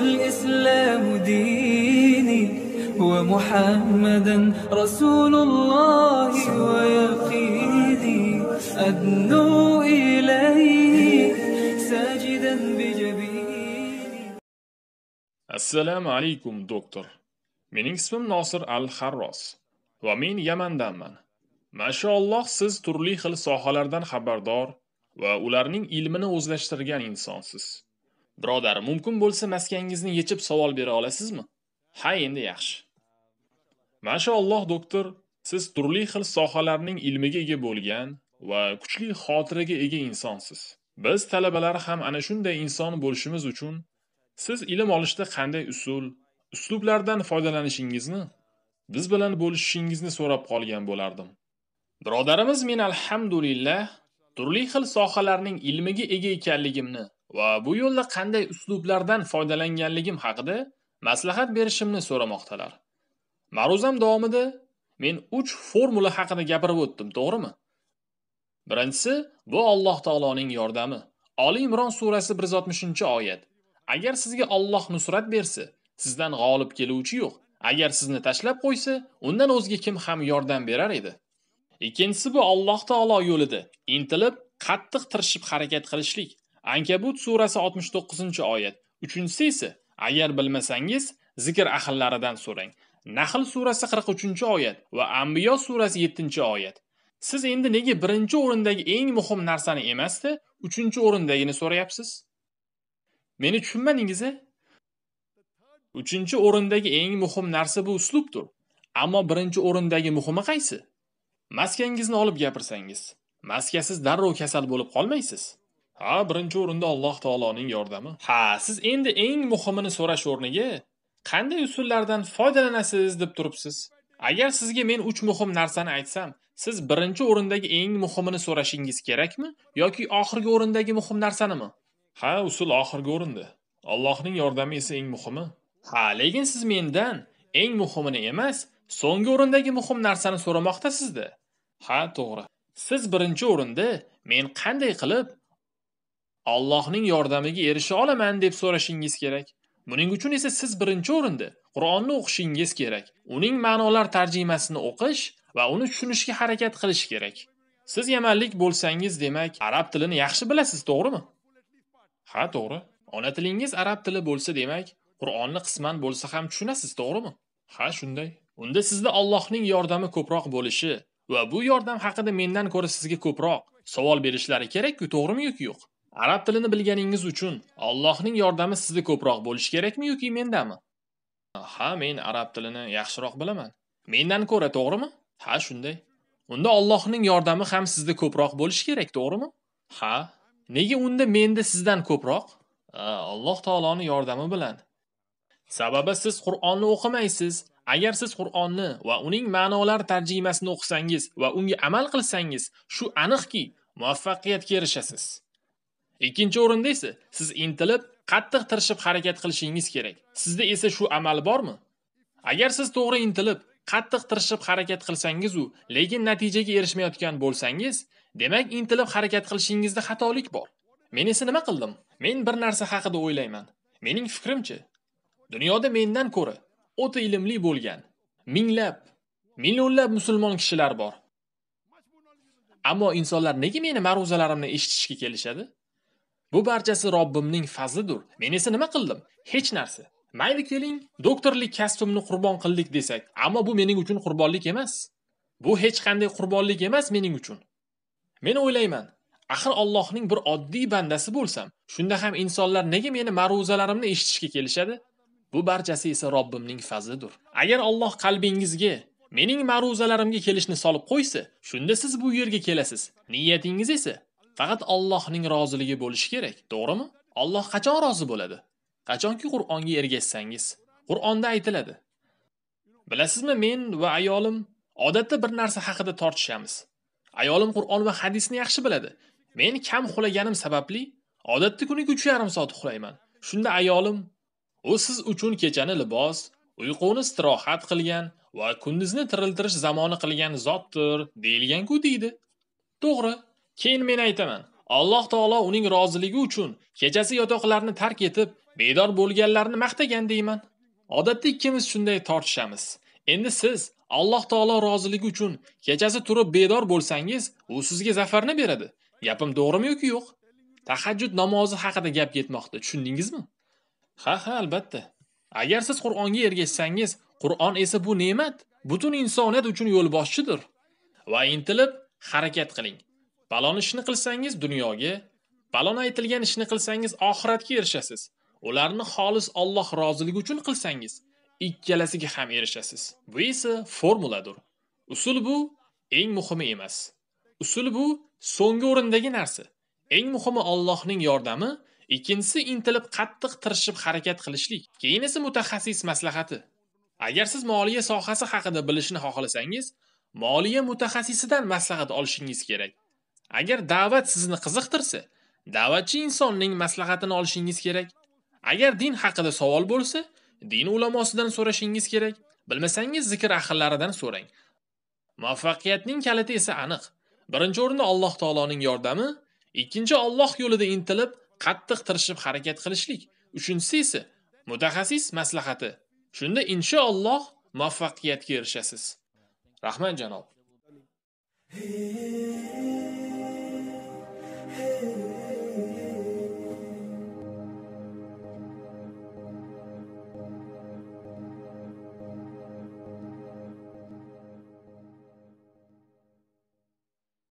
والإسلام ديني ومحمدا رسول الله ويقيني أدنو إليه ساجدا بجبيني السلام عليكم دكتور من اسم ناصر الخراس ومن يمن دامن yamandanman mashaalloh siz turli xil sohalardan xabardor va ularning ilmini o'zlashtirgan insonsiz Birodar, mumkin bo'lsa maskangizni yechib savol bera olasizmi? Ha, endi yaxshi. Mashaalloh doktor, siz turli xil sohalarning ilmiga ega bo'lgan va kuchli xotiraga ega insonsiz. Biz talabalar ham ana shunday inson bo'lishimiz uchun siz ilm olishda qanday usul, uslublardan foydalanishingizni biz bilan bo'lishishingizni so'rab qolgan bo'lardim. Birodarimiz men alhamdulillah turli xil sohalarning ilmiga ega ekanligimni va bu yo'lda qanday uslublardan foydalanganligim haqida maslahat berishimni so'ramoqdalar. Ma'ruzam davomida men 3 formula haqida gapirib o'tdim, to'g'rimi? Birinchisi bu Alloh taoloning yordami. oliy Imron surasi 160-oyat. Agar sizga Alloh nusrat bersa, sizdan g'olib keluvchi yo'q. Agar sizni tashlab qo'ysa, undan o'zga kim ham yordam berar edi? Ikkinchisi bu Alloh taolo yo'lida intilib, qattiq tirishib harakat qilishlik. Ankabut surasi 69-oyat. Uchinchisi esa agar bilmasangiz zikr ahllaridan so'rang. Nahl surasi 43-oyat va Anbiyo surasi 7-oyat. Siz endi nega birinchi o'rindagi eng muhim narsani emasda, uchinchi o'rindagini so'rayapsiz? Meni tushunmadingiz-a? Uchinchi o'rindagi eng muhim narsa bu uslubdir. Ammo birinchi o'rindagi muhimi qaysi? Maskangizni olib gapirsangiz, maskasiz darrov kasal bo'lib qolmaysiz. ha birinchi o'rinda alloh taoloning yordami ha siz endi eng muhimini so'rash o'rniga qanday usullardan foydalanasiz deb turibsiz agar sizga men uch muhim narsani aytsam siz birinchi o'rindagi eng muhimini so'rashingiz kerakmi yoki oxirgi o'rindagi muhim narsanimi ha usul oxirgi o'rinda allohning yordami esa eng muhimi ha lekin siz mendan eng muhimini emas so'nggi o'rindagi muhim narsani so'ramoqdasizda ha to'g'ri siz birinchi o'rinda men qanday qilib Allohning yordamiga erisha olaman deb so'rashingiz kerak. Buning uchun esa siz birinchi o'rinda Qur'onni o'qishingiz kerak. Uning ma'nolar tarjimasini o'qish va uni tushunishga harakat qilish kerak. Siz yamanlik bo'lsangiz, demak, arab tilini yaxshi bilasiz, to'g'rimi? Ha, to'g'ri. Ona tilingiz arab tili bo'lsa, demak, Qur'onni qisman bo'lsa ham tushunasiz, to'g'rimi? Ha, shunday. Unda sizda Allohning yordami ko'proq bo'lishi va bu yordam haqida mendan ko'ra sizga ko'proq savol berishlari kerak-ku, to'g'rimi yoki yo'q? Arab tilini bilganingiz uchun Allohning yordami sizda ko'proq bo'lishi kerakmi yoki mendami? Ha, men arab tilini yaxshiroq bilaman. Mendan ko'ra, to'g'rimi? Ha, shunday. Unda Allohning yordami ham sizda ko'proq bo'lishi kerak, to'g'rimi? Ha. Nega unda menda sizdan ko'proq? Alloh taoloning yordami bilan. Sababi siz Qur'onni o'qimaysiz. Agar siz Qur'onni va uning ma'nolar tarjimasini o'qisangiz va unga amal qilsangiz, shu aniqki muvaffaqiyatga erishasiz. Ikkinchi o'rinda esa siz intilib, qattiq tirishib harakat qilishingiz kerak. Sizda esa shu amal bormi? Agar siz to'g'ri intilib, qattiq tirishib harakat qilsangiz u, lekin natijaga erishmayotgan bo'lsangiz, demak intilib harakat qilishingizda xatolik bor. Men esa nima qildim? Men bir narsa haqida o'ylayman. Mening fikrimchi dunyoda mendan ko'ra o'ta ilmli bo'lgan minglab, millionlab musulmon kishilar bor. Ammo insonlar nega meni ma'ruzalarimni eshitishga kelishadi? Bu barchasi Robbimning fazlidir. Men esa nima qildim? Hech narsa. Mayli keling, doktorlik kasbimni qurbon qildik desak, ammo bu mening uchun qurbonlik emas. Bu hech qanday qurbonlik emas mening uchun. Men o'ylayman, axir Allohning bir oddiy bandasi bo'lsam, shunda ham insonlar nega meni ma'ruzalarimni eshitishga kelishadi? Bu barchasi esa Robbimning fazlidir. Agar Alloh qalbingizga mening ma'ruzalarimga kelishni solib qo'ysa, shunda siz bu yerga kelasiz. Niyatingiz esa Faqat Allohning roziligi bo'lishi kerak, to'g'rimi? Alloh qachon rozi bo'ladi? Qachonki Qur'onga ergashsangiz. Qur'onda aytiladi. Bilasizmi, men va ayolim odatda bir narsa haqida tortishamiz. Ayolim Qur'on va hadisni yaxshi biladi. Men kam xulaganim sababli odatda kuniga 3,5 soat uxlayman. Shunda ayolim, "O siz uchun kechani libos, uyquni istirohat qilgan va kunduzni tiriltirish zamoni qilgan zotdir", deilgan ku deydi. To'g'ri, Keyin men aytaman, Alloh taolo uning roziligi uchun kechasi yotoqlarni tark etib, bedor bo'lganlarni maqtagan deyman. Odatda ikkimiz shunday tortishamiz. Endi siz Alloh taolo roziligi uchun kechasi turib bedor bo'lsangiz, u sizga zafarni beradi. Gapim to'g'rimi yoki yo'q? Tahajjud namozi haqida gap ketmoqda, tushundingizmi? Ha, ha, albatta. Agar siz Qur'onga ergashsangiz, Qur'on esa bu ne'mat, butun insoniyat uchun yo'lboshchidir. Va intilib harakat qiling. Balon ishni qilsangiz dunyoga, balon aytilgan ishni qilsangiz oxiratga erishasiz. Ularni xolis Alloh roziligi uchun qilsangiz, ikkalasiga ham erishasiz. Bu esa formuladir. Usul bu eng muhimi emas. Usul bu so'nggi o'rindagi narsa. Eng muhimi Allohning yordami, ikkinchisi intilib qattiq tirishib harakat qilishlik. Keyin esa mutaxassis maslahati. Agar siz moliya sohasi haqida bilishni xohlasangiz, moliya mutaxassisidan maslahat olishingiz kerak. Agar da'vat sizni qiziqtirsa, da'vatchi insonning maslahatini olishingiz kerak. Agar din haqida savol bo'lsa, din ulamosidan so'rashingiz kerak. Bilmasangiz zikr ahllaridan so'rang. Muvaffaqiyatning kaliti esa aniq. Birinchi o'rinda Alloh taoloning yordami, ikkinchi Alloh yo'lida intilib, qattiq tirishib harakat qilishlik. Uchinchisi esa mutaxassis maslahati. Shunda inshaalloh muvaffaqiyatga erishasiz. rahmat janob. Amen.